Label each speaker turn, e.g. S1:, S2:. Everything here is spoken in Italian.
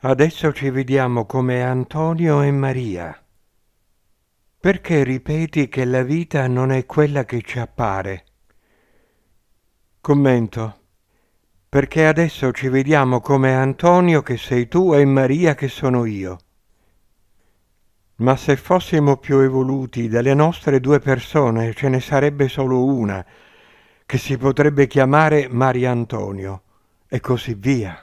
S1: Adesso ci vediamo come Antonio e Maria. Perché ripeti che la vita non è quella che ci appare? Commento. Perché adesso ci vediamo come Antonio che sei tu e Maria che sono io. Ma se fossimo più evoluti delle nostre due persone ce ne sarebbe solo una, che si potrebbe chiamare Maria Antonio, e così via.